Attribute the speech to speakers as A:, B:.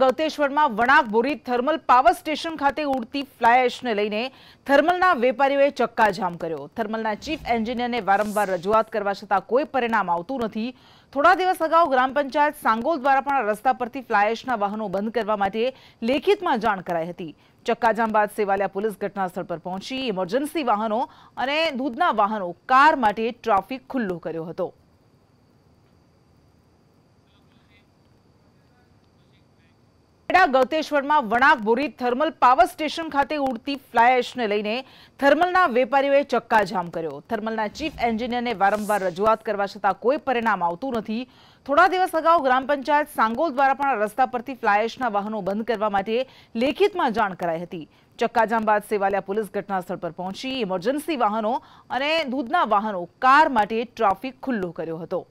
A: ગૌતેશ્વરમા Wanakbori thermal power station ખાતે ઉર્તી ફ્લાયશને લઈને થર્મલના વેપારીઓએ ચક્કા જામ કર્યો થર્મલના ચીફ એન્જિનિયરે વારંવાર રજૂઆત કરવા છતાં કોઈ પરિણામ આવતું નથી થોડા દિવસ સગા ગ્રામ પંચાયત સાંગોલ દ્વારા પણ રસ્તા પરથી ફ્લાયશના વાહનો બંધ કરવા માટે લેખિતમાં જાણ કરાઈ હતી ચક્કા જામ બાદ સેવાલેા પોલીસ ઘટનાસ્થળ પર પહોંચી ઈમરજન્સી વાહનો અને દૂધના વાહનો કાર માટે ટ્રાફિક ખુલ્લો કર્યો હતો ગાઉતેશ્વરમા વણાકબુરી થર્મલ પાવર સ્ટેશન ખાતે ઉર્તી ફ્લાયશને લઈને થર્મલના વેપારીઓએ ચક્કા જામ કર્યો થર્મલના ચીફ એન્જિનિયરે વારંવાર રજૂઆત કરવા છતાં કોઈ પરિણામ આવતું નથી થોડા દિવસ અગાઉ ગ્રામ પંચાયત સાંગોલ દ્વારા પણ રસ્તા પરથી ફ્લાયશના વાહનો બંધ કરવા માટે લેખિતમાં જાણ કરાઈ હતી ચક્કા જામ બાદ સેવાલેા પોલીસ ઘટનાસ્થળ પર પહોંચી ઈમરજન્સી વાહનો અને દૂધના વાહનો કાર માટે ટ્રાફિક ખુલ્લો કર્યો હતો